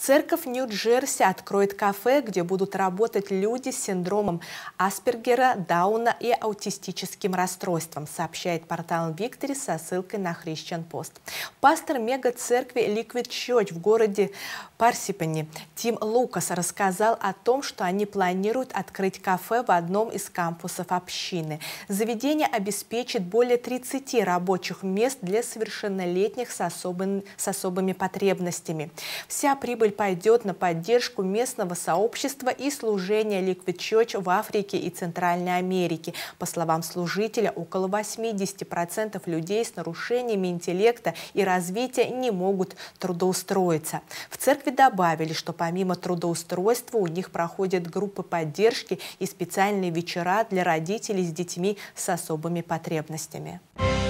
Церковь Нью-Джерси откроет кафе, где будут работать люди с синдромом Аспергера, Дауна и аутистическим расстройством, сообщает портал Виктори со ссылкой на Христиан Пост. Пастор мега-церкви Liquid Church в городе Парсипани Тим Лукас рассказал о том, что они планируют открыть кафе в одном из кампусов общины. Заведение обеспечит более 30 рабочих мест для совершеннолетних с, особым, с особыми потребностями. Вся прибыль рубль пойдет на поддержку местного сообщества и служения Liquid Church в Африке и Центральной Америке. По словам служителя, около 80% людей с нарушениями интеллекта и развития не могут трудоустроиться. В церкви добавили, что помимо трудоустройства у них проходят группы поддержки и специальные вечера для родителей с детьми с особыми потребностями. Thank you